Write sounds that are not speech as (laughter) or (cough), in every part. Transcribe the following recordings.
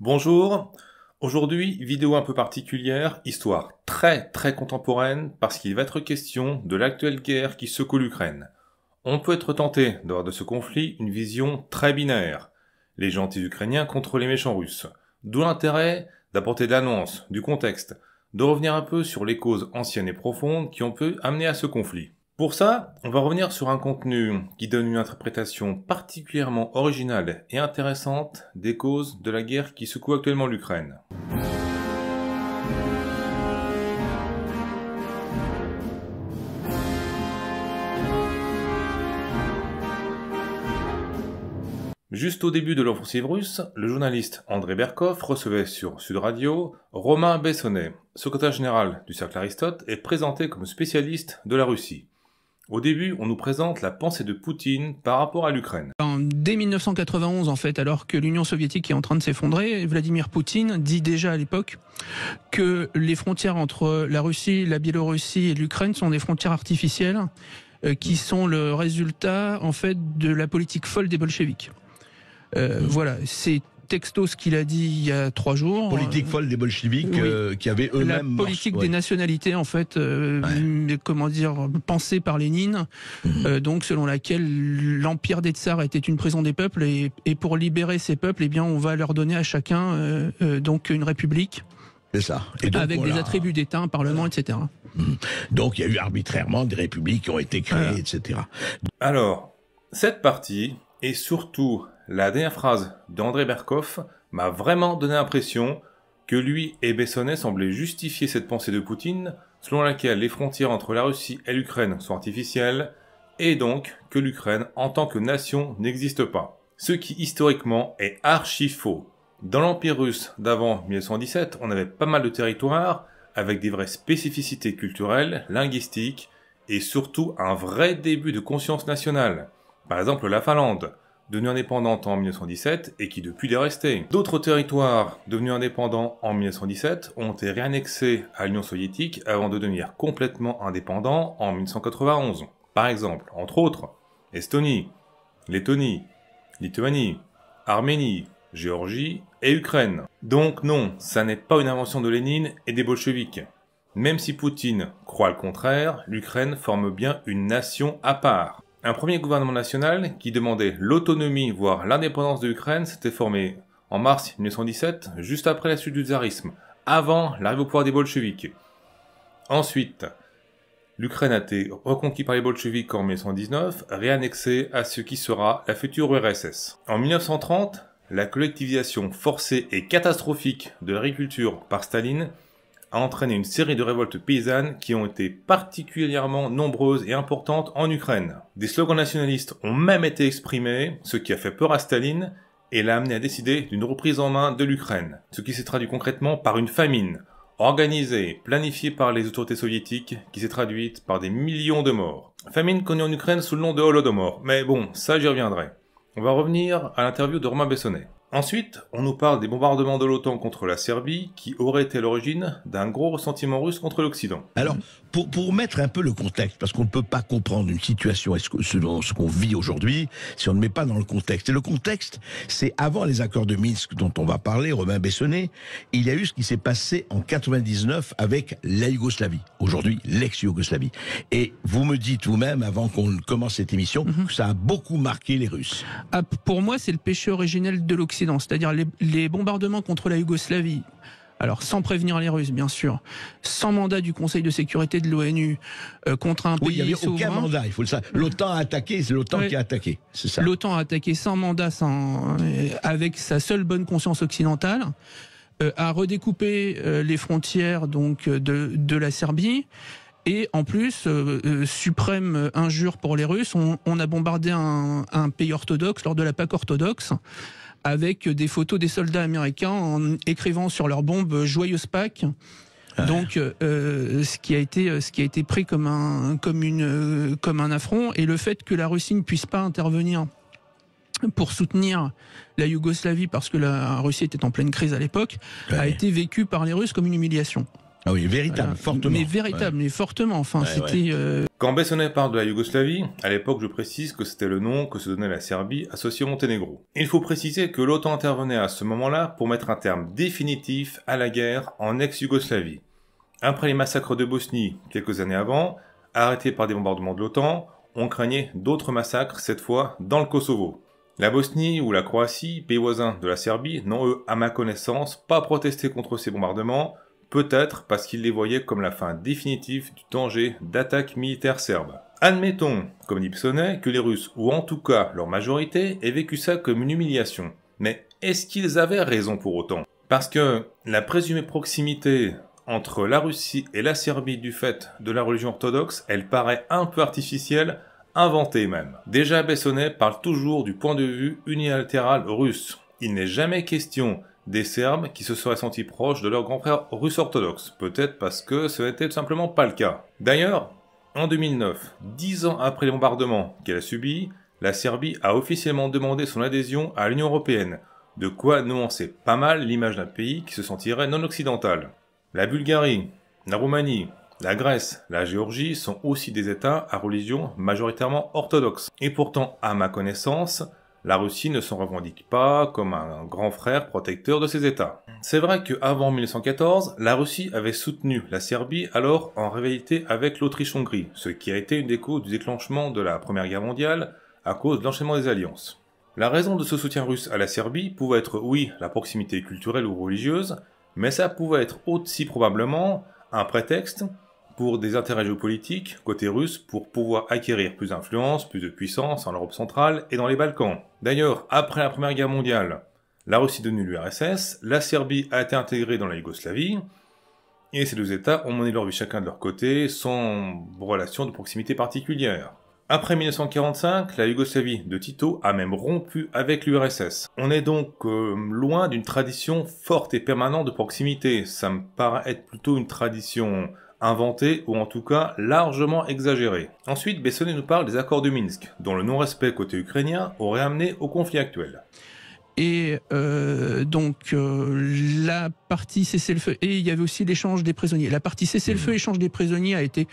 Bonjour, aujourd'hui vidéo un peu particulière, histoire très très contemporaine parce qu'il va être question de l'actuelle guerre qui secoue l'Ukraine. On peut être tenté d'avoir de ce conflit une vision très binaire, les gentils Ukrainiens contre les méchants Russes, d'où l'intérêt d'apporter de l'annonce, du contexte, de revenir un peu sur les causes anciennes et profondes qui ont pu amener à ce conflit. Pour ça, on va revenir sur un contenu qui donne une interprétation particulièrement originale et intéressante des causes de la guerre qui secoue actuellement l'Ukraine. Juste au début de l'offensive russe, le journaliste André Berkov recevait sur Sud Radio Romain Bessonnet, secrétaire général du Cercle Aristote et présenté comme spécialiste de la Russie. Au début, on nous présente la pensée de Poutine par rapport à l'Ukraine. Dès 1991, en fait, alors que l'Union soviétique est en train de s'effondrer, Vladimir Poutine dit déjà à l'époque que les frontières entre la Russie, la Biélorussie et l'Ukraine sont des frontières artificielles euh, qui sont le résultat, en fait, de la politique folle des bolcheviks. Euh, voilà, c'est texto ce qu'il a dit il y a trois jours. Politique folle des bolcheviques euh, qui avaient eux-mêmes. La politique des nationalités, en fait, euh, comment dire, pensée par Lénine, mhm. euh, donc selon laquelle l'empire des tsars était une prison des peuples et, pour libérer ces peuples, eh bien, on va leur donner à chacun donc une république. C'est ça. Et Avec des attributs d'État, un parlement, etc. Mhm. Donc il y a eu arbitrairement des républiques qui ont été créées, etc. Alors, cette partie, est surtout la dernière phrase d'André Berkoff m'a vraiment donné l'impression que lui et Bessonnet semblaient justifier cette pensée de Poutine selon laquelle les frontières entre la Russie et l'Ukraine sont artificielles et donc que l'Ukraine en tant que nation n'existe pas. Ce qui historiquement est archi faux. Dans l'Empire russe d'avant 1917, on avait pas mal de territoires avec des vraies spécificités culturelles, linguistiques et surtout un vrai début de conscience nationale. Par exemple la Finlande devenue indépendante en 1917 et qui depuis l'est restée. D'autres territoires devenus indépendants en 1917 ont été réannexés à l'Union soviétique avant de devenir complètement indépendants en 1991. Par exemple, entre autres, Estonie, Lettonie, Lituanie, Arménie, Géorgie et Ukraine. Donc non, ça n'est pas une invention de Lénine et des bolcheviques. Même si Poutine croit le contraire, l'Ukraine forme bien une nation à part. Un premier gouvernement national qui demandait l'autonomie, voire l'indépendance de l'Ukraine, s'était formé en mars 1917, juste après la chute du tsarisme, avant l'arrivée au pouvoir des bolcheviks. Ensuite, l'Ukraine a été reconquise par les bolcheviks en 1919, réannexée à ce qui sera la future URSS. En 1930, la collectivisation forcée et catastrophique de l'agriculture par Staline a entraîné une série de révoltes paysannes qui ont été particulièrement nombreuses et importantes en Ukraine. Des slogans nationalistes ont même été exprimés, ce qui a fait peur à Staline et l'a amené à décider d'une reprise en main de l'Ukraine, ce qui s'est traduit concrètement par une famine, organisée, planifiée par les autorités soviétiques, qui s'est traduite par des millions de morts. Famine connue en Ukraine sous le nom de Holodomor, mais bon, ça j'y reviendrai. On va revenir à l'interview de Romain Bessonnet. Ensuite, on nous parle des bombardements de l'OTAN contre la Serbie qui auraient été l'origine d'un gros ressentiment russe contre l'Occident. Alors, pour, mettre un peu le contexte, parce qu'on ne peut pas comprendre une situation selon ce qu'on vit aujourd'hui si on ne met pas dans le contexte. Et le contexte, c'est avant les accords de Minsk dont on va parler, Romain Bessonnet, il y a eu ce qui s'est passé en 99 avec la Yougoslavie, aujourd'hui l'ex-Yougoslavie. Et vous me dites vous-même, avant qu'on commence cette émission, mhm. que ça a beaucoup marqué les Russes. Ah, pour moi, c'est le péché originel de l'Occident, c'est-à-dire les bombardements contre la Yougoslavie alors sans prévenir les Russes, bien sûr, sans mandat du Conseil de sécurité de l'ONU euh, contre un oui, pays il y avait aucun mandat, il faut le savoir. L'OTAN a attaqué, c'est l'OTAN qui a attaqué, c'est ça. L'OTAN a attaqué sans mandat, sans, euh, avec sa seule bonne conscience occidentale. Euh, a redécoupé les frontières donc de, la Serbie et en plus, suprême injure pour les Russes, on, a bombardé un, un, pays orthodoxe lors de la PAC orthodoxe avec des photos des soldats américains en écrivant sur leur bombe euh, Joyeuse Pâques. Donc, euh, euh, ce qui a été ce qui a été pris comme un comme un affront et le fait que la Russie ne puisse pas intervenir pour soutenir la Yougoslavie parce que la Russie était en pleine crise à l'époque a été vécu par les Russes comme une humiliation. Ah oui, véritable, fortement. Mais véritable, mais fortement. Enfin, c'était. Quand euh, Bessonnet parle de la Yougoslavie, à l'époque, je précise que c'était le nom que se donnait la Serbie associée au Monténégro. Il faut préciser que l'OTAN intervenait à ce moment-là pour mettre un terme définitif à la guerre en ex-Yougoslavie. Après les massacres de Bosnie, quelques années avant, arrêtés par des bombardements de l'OTAN, on craignait d'autres massacres, cette fois dans le Kosovo. La Bosnie ou la Croatie, pays voisins de la Serbie, n'ont eux, à ma connaissance, pas protesté contre ces bombardements, peut-être parce qu'il les voyait comme la fin définitive du danger d'attaque militaire serbe. Admettons, comme dit Bessonnet, que les Russes, ou en tout cas leur majorité, aient vécu ça comme une humiliation. Mais est-ce qu'ils avaient raison pour autant Parce que la présumée proximité entre la Russie et la Serbie du fait de la religion orthodoxe, elle paraît un peu artificielle, inventée même. Déjà Bessonnet parle toujours du point de vue unilatéral russe. Il n'est jamais question des Serbes qui se seraient sentis proches de leur grand père russe orthodoxe, peut-être parce que ce n'était tout simplement pas le cas. D'ailleurs, en 2009, dix ans après les bombardements qu'elle a subi, la Serbie a officiellement demandé son adhésion à l'Union Européenne, de quoi nuancer pas mal l'image d'un pays qui se sentirait non occidental. La Bulgarie, la Roumanie, la Grèce, la Géorgie sont aussi des États à religion majoritairement orthodoxe. Et pourtant, à ma connaissance, la Russie ne s'en revendique pas comme un grand frère protecteur de ses États. C'est vrai qu'avant 1914, la Russie avait soutenu la Serbie alors en rivalité avec l'Autriche-Hongrie, ce qui a été une des causes du déclenchement de la Première Guerre mondiale à cause de l'enchaînement des alliances. La raison de ce soutien russe à la Serbie pouvait être oui la proximité culturelle ou religieuse, mais ça pouvait être aussi probablement un prétexte pour des intérêts géopolitiques côté russe pour pouvoir acquérir plus d'influence, plus de puissance en Europe centrale et dans les Balkans. D'ailleurs, après la Première Guerre mondiale, la Russie est devenue l'URSS, la Serbie a été intégrée dans la Yougoslavie, et ces deux États ont mené leur vie chacun de leur côté, sans relation de proximité particulière. Après 1945, la Yougoslavie de Tito a même rompu avec l'URSS. On est donc euh, loin d'une tradition forte et permanente de proximité. Ça me paraît être plutôt une tradition inventé ou en tout cas largement exagéré. Ensuite, Bessonnet nous parle des accords de Minsk, dont le non-respect côté ukrainien aurait amené au conflit actuel. Et euh, donc euh, la partie cessez-le-feu, et il y avait aussi l'échange des prisonniers. La partie cessez-le-feu, mhm. échange des prisonniers a été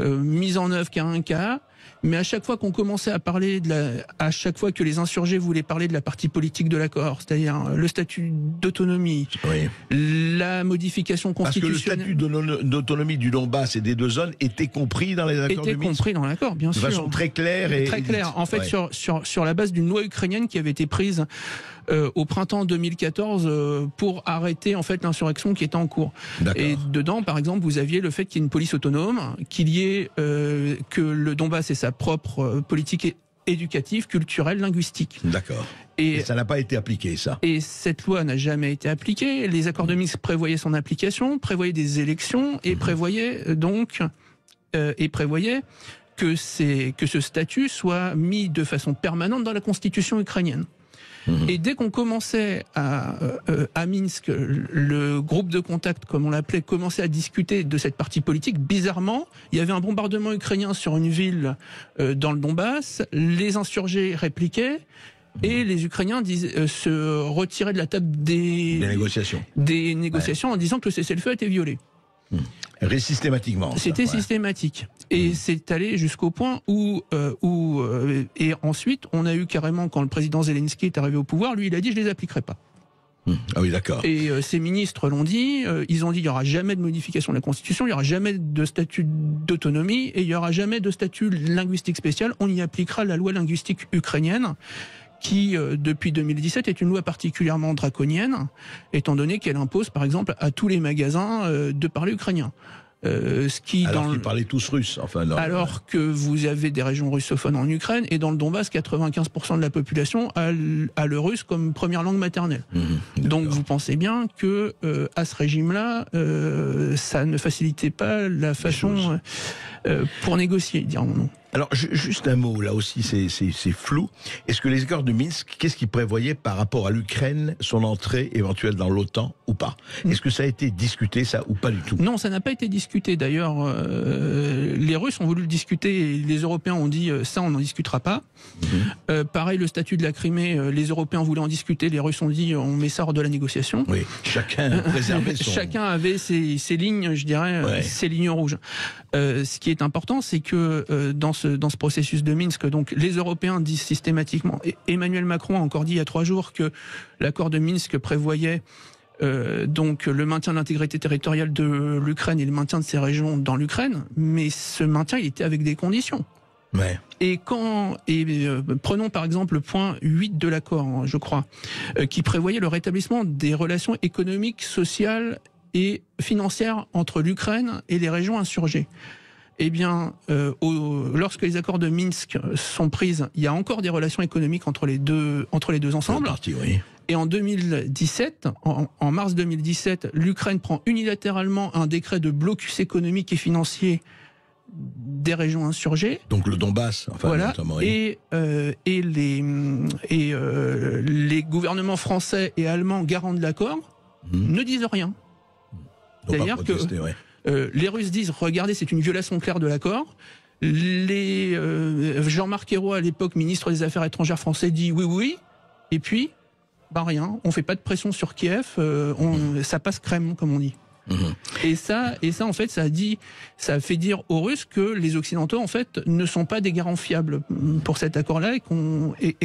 euh, mise en œuvre qu'à un cas. Mais à chaque fois qu'on commençait à parler de la, à chaque fois que les insurgés voulaient parler de la partie politique de l'accord, c'est-à-dire euh, le statut d'autonomie, la modification constitutionnelle. Parce que le statut d'autonomie du Donbass et des deux zones était compris dans les accords était compris dans l'accord, bien sûr. De façon très claire et très claire. En fait, sur, sur sur la base d'une loi ukrainienne qui avait été prise euh, au printemps 2014 euh, pour arrêter en fait l'insurrection qui était en cours. Et dedans, par exemple, vous aviez le fait qu'il y ait une police autonome, qu'il y ait euh, que le Donbass ait sa propre politique éducative, culturelle, linguistique. D'accord. Et, ça n'a pas été appliqué, ça. Et cette loi n'a jamais été appliquée. Les accords de Minsk prévoyaient son application, prévoyaient des élections et mhm. prévoyaient donc et prévoyaient que, que ce statut soit mis de façon permanente dans la constitution ukrainienne. Mhm. Et dès qu'on commençait à, euh, euh, à Minsk, le groupe de contact, comme on l'appelait, commençait à discuter de cette partie politique, bizarrement, il y avait un bombardement ukrainien sur une ville euh, dans le Donbass, les insurgés répliquaient, et mhm. les Ukrainiens se retiraient de la table des, négociations, des négociations en disant que le cessez-le-feu était violé. Mhm systématiquement. C'était systématique. Et mm. c'est allé jusqu'au point où, euh, où euh, et ensuite, on a eu carrément, quand le président Zelensky est arrivé au pouvoir, lui, il a dit, je les appliquerai pas. Mm. Ah oui, d'accord. Et ces euh, ministres l'ont dit, ils ont dit, il n'y aura jamais de modification de la Constitution, il n'y aura jamais de statut d'autonomie, et il n'y aura jamais de statut linguistique spécial, on y appliquera la loi linguistique ukrainienne qui, euh, depuis 2017, est une loi particulièrement draconienne, étant donné qu'elle impose, par exemple, à tous les magasins euh, de parler ukrainien. Euh, ce qui alors qu'ils parlaient tous russes. Enfin, alors que vous avez des régions russophones en Ukraine et dans le Donbass, 95% de la population a le, russe comme première langue maternelle. Mhm, Donc vous pensez bien que à ce régime-là, ça ne facilitait pas la façon pour négocier, dire mon alors, juste un mot, là aussi, c'est flou. Est-ce que les accords de Minsk, qu'est-ce qu'ils prévoyaient par rapport à l'Ukraine, son entrée éventuelle dans l'OTAN ou pas mm. Est-ce que ça a été discuté, ça, ou pas du tout Non, ça n'a pas été discuté. D'ailleurs, euh, les Russes ont voulu le discuter et les Européens ont dit euh, ça, on n'en discutera pas. Mm-hmm. Euh, pareil, le statut de la Crimée, les Européens voulaient en discuter, les Russes ont dit on met ça hors de la négociation. Oui, chacun préservait (laughs) son... Chacun avait ses, ses lignes, je dirais, ses lignes rouges. ce qui est important, c'est que dans ce dans ce processus de Minsk. Donc les Européens disent systématiquement, et Emmanuel Macron a encore dit il y a trois jours que l'accord de Minsk prévoyait euh, donc le maintien de l'intégrité territoriale de l'Ukraine et le maintien de ses régions dans l'Ukraine, mais ce maintien il était avec des conditions. Et quand et euh, prenons par exemple le point 8 de l'accord, hein, je crois, euh, qui prévoyait le rétablissement des relations économiques, sociales et financières entre l'Ukraine et les régions insurgées eh bien, euh, lorsque les accords de Minsk sont pris, il y a encore des relations économiques entre les deux, entre les deux ensembles. oui. Et en 2017, en, mars 2017, l'Ukraine prend unilatéralement un décret de blocus économique et financier des régions insurgées. Donc le Donbass, enfin, voilà. notamment. Et, euh, euh, les, gouvernements français et allemands garants de l'accord hum. ne disent rien. D'ailleurs que euh, les Russes disent, regardez, c'est une violation claire de l'accord. Euh, Jean-Marc Ayrault, à l'époque ministre des Affaires étrangères français, dit oui, oui. Et puis, bah rien, on fait pas de pression sur Kiev, euh, ça passe crème, comme on dit. Mhm. Et ça, et ça en fait, ça a dit, ça fait dire aux Russes que les Occidentaux en fait ne sont pas des garants fiables pour cet accord-là et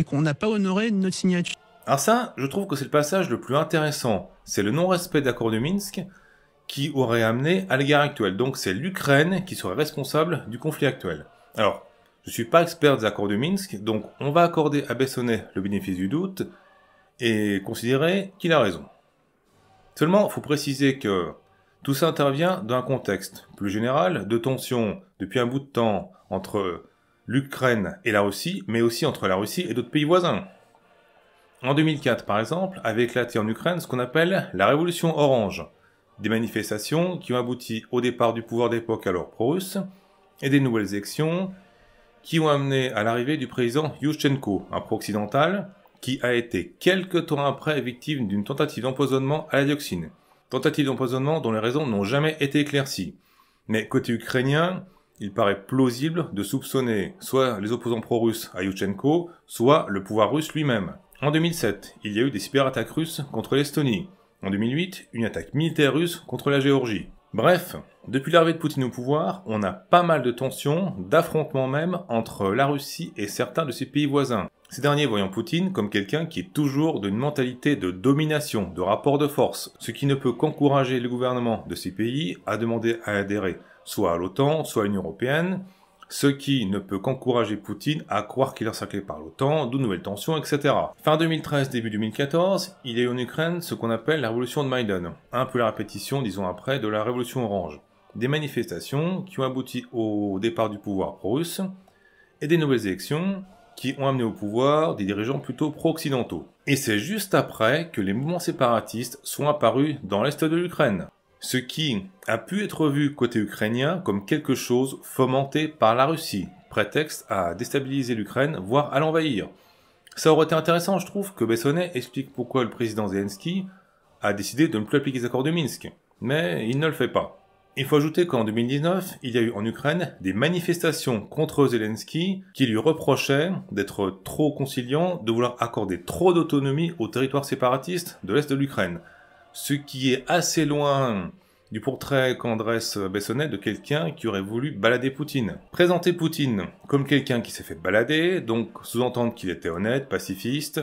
qu'on n'a pas honoré notre signature. Alors ça, je trouve que c'est le passage le plus intéressant. C'est le non-respect d'accord de Minsk qui aurait amené à la guerre actuelle. Donc c'est l'Ukraine qui serait responsable du conflit actuel. Alors, je ne suis pas expert des accords de Minsk, donc on va accorder à Bessonnet le bénéfice du doute et considérer qu'il a raison. Seulement, il faut préciser que tout ça intervient dans un contexte plus général de tensions depuis un bout de temps entre l'Ukraine et la Russie, mais aussi entre la Russie et d'autres pays voisins. En 2004, par exemple, avait éclaté en Ukraine ce qu'on appelle la révolution orange, des manifestations qui ont abouti au départ du pouvoir d'époque alors pro-russe et des nouvelles élections qui ont amené à l'arrivée du président Yushchenko, un pro-occidental, qui a été quelques temps après victime d'une tentative d'empoisonnement à la dioxine. Tentative d'empoisonnement dont les raisons n'ont jamais été éclaircies. Mais côté ukrainien, il paraît plausible de soupçonner soit les opposants pro-russes à Yushchenko, soit le pouvoir russe lui-même. En 2007, il y a eu des cyberattaques russes contre l'Estonie. En 2008, une attaque militaire russe contre la Géorgie. Bref, depuis l'arrivée de Poutine au pouvoir, on a pas mal de tensions, d'affrontements même, entre la Russie et certains de ses pays voisins. Ces derniers voyant Poutine comme quelqu'un qui est toujours d'une mentalité de domination, de rapport de force, ce qui ne peut qu'encourager le gouvernement de ces pays à demander à adhérer soit à l'OTAN, soit à l'Union Européenne, ce qui ne peut qu'encourager Poutine à croire qu'il est encerclé par l'OTAN, de nouvelles tensions, etc. Fin 2013, début 2014, il y a eu en Ukraine ce qu'on appelle la révolution de Maïdan, un peu la répétition, disons après, de la révolution orange. Des manifestations qui ont abouti au départ du pouvoir pro russe et des nouvelles élections qui ont amené au pouvoir des dirigeants plutôt pro-occidentaux. Et c'est juste après que les mouvements séparatistes sont apparus dans l'est de l'Ukraine ce qui a pu être vu côté ukrainien comme quelque chose fomenté par la Russie, prétexte à déstabiliser l'Ukraine, voire à l'envahir. Ça aurait été intéressant, je trouve, que Bessonnet explique pourquoi le président Zelensky a décidé de ne plus appliquer les accords de Minsk, mais il ne le fait pas. Il faut ajouter qu'en 2019, il y a eu en Ukraine des manifestations contre Zelensky qui lui reprochaient d'être trop conciliant, de vouloir accorder trop d'autonomie aux territoires séparatistes de l'Est de l'Ukraine ce qui est assez loin du portrait qu'en Bessonnet de quelqu'un qui aurait voulu balader Poutine. Présenter Poutine comme quelqu'un qui s'est fait balader, donc sous-entendre qu'il était honnête, pacifiste,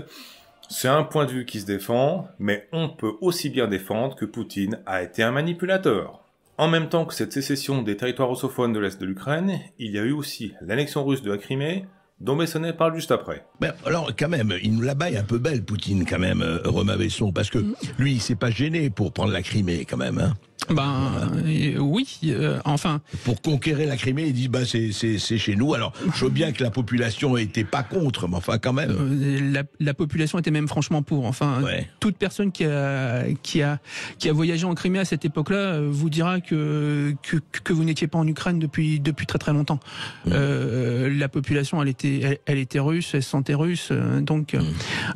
c'est un point de vue qui se défend, mais on peut aussi bien défendre que Poutine a été un manipulateur. En même temps que cette sécession des territoires russophones de l'Est de l'Ukraine, il y a eu aussi l'annexion russe de la Crimée, dont Messonnet parle juste après. Ben, alors quand même, il nous la baille un peu belle, Poutine, quand même, euh, Romain Besson, parce que mm. lui, il s'est pas gêné pour prendre la Crimée, quand même. Hein. Ben euh, oui, euh, enfin. Pour conquérir la Crimée, il dit bah c'est chez nous. Alors je veux bien que la population était pas contre, mais enfin quand même. Euh, la, population était même franchement pour. Enfin, toute personne qui a qui a qui a voyagé en Crimée à cette époque-là vous dira que que, que vous n'étiez pas en Ukraine depuis depuis très très longtemps. la population elle était elle, était russe, elle se sentait russe. Euh, donc, euh, mm.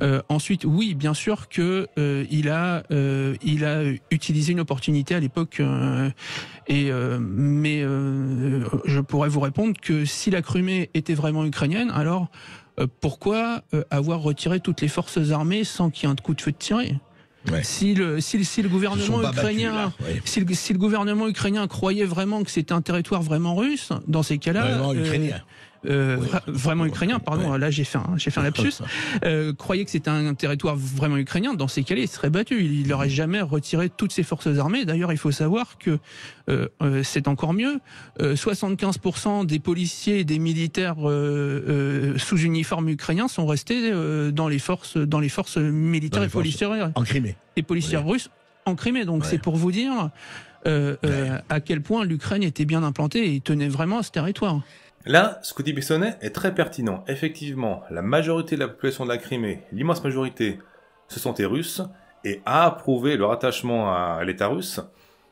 euh, ensuite, oui, bien sûr que il a, il a utilisé une opportunité à l'époque. et mais je pourrais vous répondre que si la Crimée était vraiment ukrainienne, alors pourquoi avoir retiré toutes les forces armées sans qu'il y ait un coup de feu de tiré Si, le, gouvernement ukrainien, si, le, gouvernement ukrainien croyait vraiment que c'était un territoire vraiment russe, dans ces cas-là, euh, vraiment ukrainien, pardon, là j'ai fait un, j'ai fait un (laughs) lapsus, euh, croyait que c'était un territoire vraiment ukrainien, dans ces cas-là, il serait battu. Il n'aurait jamais retiré toutes ses forces armées. D'ailleurs, il faut savoir que euh, c'est encore mieux. 75% des policiers et des militaires sous uniforme ukrainien sont restés dans les forces, dans les forces militaires et policières. En Crimée. Les policières russes en Crimée. Donc c'est pour vous dire. à quel point l'Ukraine était bien implantée et tenait vraiment à ce territoire. Là, ce que dit Bissonnet est très pertinent. Effectivement, la majorité de la population de la Crimée, l'immense majorité, se sentait russes et a approuvé leur attachement à l'État russe,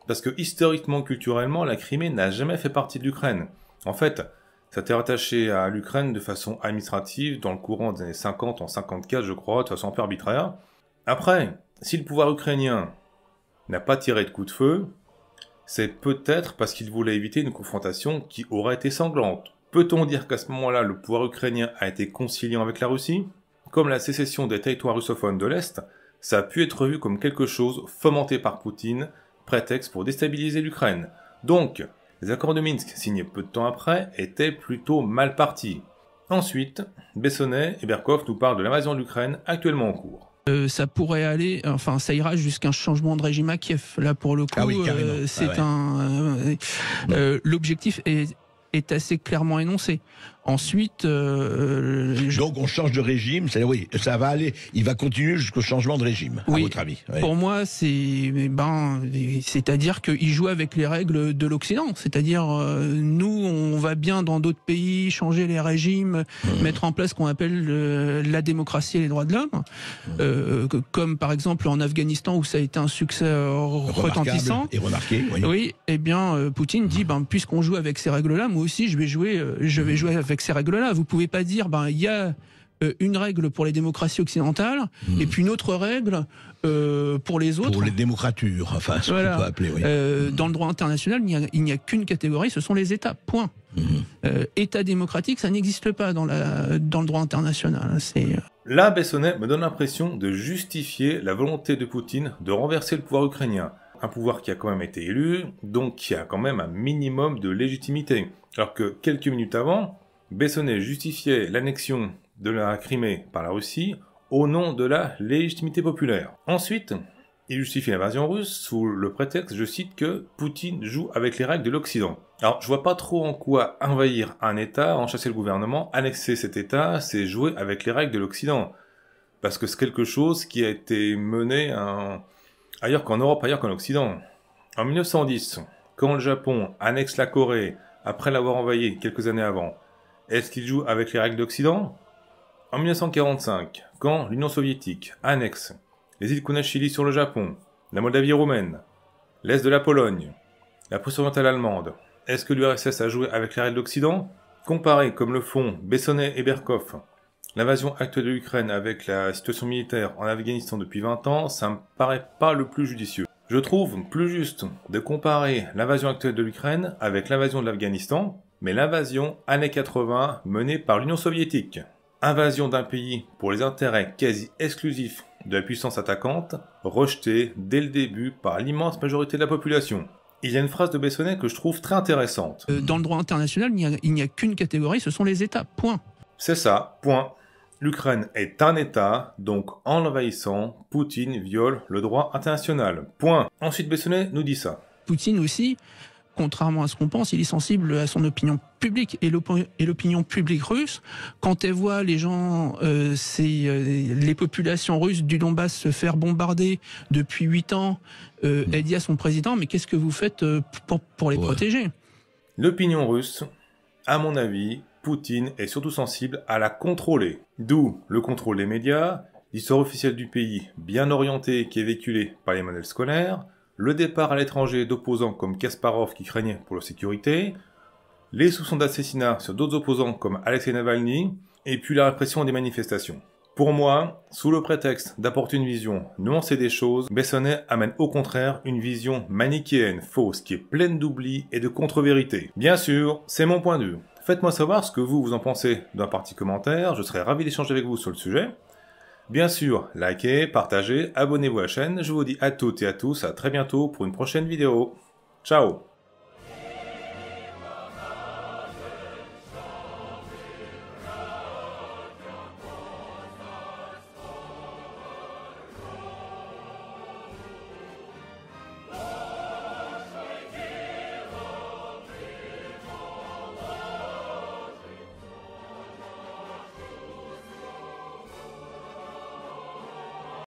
parce que historiquement, culturellement, la Crimée n'a jamais fait partie de l'Ukraine. En fait, ça été rattaché à l'Ukraine de façon administrative dans le courant des années 50, en 54 je crois, de façon peu arbitraire. Après, si le pouvoir ukrainien n'a pas tiré de coup de feu, c'est peut-être parce qu'il voulait éviter une confrontation qui aurait été sanglante Peut-on dire qu'à ce moment-là, le pouvoir ukrainien a été conciliant avec la Russie Comme la sécession des territoires russophones de l'Est, ça a pu être vu comme quelque chose fomenté par Poutine, prétexte pour déstabiliser l'Ukraine. Donc, les accords de Minsk, signés peu de temps après, étaient plutôt mal partis. Ensuite, Bessonnet et Berkov nous parlent de l'invasion de l'Ukraine actuellement en cours. Euh, ça pourrait aller, enfin, ça ira jusqu'à un changement de régime à Kiev. Là, pour le ah coup, euh, c'est ah un. Euh, l'objectif est est assez clairement énoncé. Ensuite, euh, euh, donc on change de régime. C'est oui, ça va aller. Il va continuer jusqu'au changement de régime. Oui, à votre avis oui. Pour moi, c'est ben, c'est-à-dire qu'il joue avec les règles de l'Occident. C'est-à-dire euh, nous, on va bien dans d'autres pays changer les régimes, mmh. mettre en place ce qu'on appelle la démocratie et les droits de l'homme, mmh. comme par exemple en Afghanistan où ça a été un succès retentissant et remarqué. Oui, oui eh bien, Poutine dit ben puisqu'on joue avec ces règles-là, moi aussi je vais jouer, je vais jouer avec ces règles-là. Vous pouvez pas dire, ben, il y a euh, une règle pour les démocraties occidentales hmm. et puis une autre règle euh, pour les autres. Pour les démocratures, enfin, ce qu'on peut appeler. Oui. Euh, dans le hmm. droit international, il n'y a, qu'une catégorie, ce sont les États. Point. Hmm. État démocratique, ça n'existe pas dans, la, dans le droit international. C'est. Là, Bessonnet me donne l'impression de justifier la volonté de Poutine de renverser le pouvoir ukrainien. Un pouvoir qui a quand même été élu, donc qui a quand même un minimum de légitimité. Alors que quelques minutes avant, Bessonnet justifiait l'annexion de la Crimée par la Russie au nom de la légitimité populaire. Ensuite, il justifie l'invasion russe sous le prétexte, je cite, que Poutine joue avec les règles de l'Occident. Alors, je vois pas trop en quoi envahir un État, enchasser le gouvernement, annexer cet État, c'est jouer avec les règles de l'Occident. Parce que c'est quelque chose qui a été mené hein, ailleurs qu'en Europe, ailleurs qu'en Occident. En 1910, quand le Japon annexe la Corée après l'avoir envahi quelques années avant, est-ce qu'il joue avec les règles d'Occident En 1945, quand l'Union soviétique annexe les îles Kunashili sur le Japon, la Moldavie roumaine, l'Est de la Pologne, la Prusse orientale allemande, est-ce que l'URSS a joué avec les règles d'Occident Comparé comme le font Bessonnet et Berkov, l'invasion actuelle de l'Ukraine avec la situation militaire en Afghanistan depuis 20 ans, ça me paraît pas le plus judicieux. Je trouve plus juste de comparer l'invasion actuelle de l'Ukraine avec l'invasion de l'Afghanistan, mais l'invasion années 80 menée par l'Union soviétique. Invasion d'un pays pour les intérêts quasi exclusifs de la puissance attaquante, rejetée dès le début par l'immense majorité de la population. Il y a une phrase de Bessonnet que je trouve très intéressante. Euh, dans le droit international, il n'y a, a qu'une catégorie, ce sont les États. Point. C'est ça, point. L'Ukraine est un État, donc en l'envahissant, Poutine viole le droit international. Point. Ensuite, Bessonnet nous dit ça. Poutine aussi contrairement à ce qu'on pense, il est sensible à son opinion publique. Et l'opinion publique russe, quand elle voit les gens, euh, euh, les populations russes du Donbass se faire bombarder depuis huit ans, euh, elle dit à son président, mais qu'est-ce que vous faites pour, les protéger L'opinion russe, à mon avis, Poutine est surtout sensible à la contrôler. D'où le contrôle des médias, l'histoire officielle du pays bien orientée qui est véhiculée par les modèles scolaires, le départ à l'étranger d'opposants comme Kasparov qui craignait pour la sécurité, les soupçons d'assassinat sur d'autres opposants comme Alexei Navalny, et puis la répression des manifestations. Pour moi, sous le prétexte d'apporter une vision nuancée des choses, Bessonnet amène au contraire une vision manichéenne, fausse, qui est pleine d'oubli et de contre-vérité. Bien sûr, c'est mon point de vue. Faites-moi savoir ce que vous, vous en pensez dans la partie commentaire, je serai ravi d'échanger avec vous sur le sujet. Bien sûr, likez, partagez, abonnez-vous à la chaîne. Je vous dis à toutes et à tous à très bientôt pour une prochaine vidéo. Ciao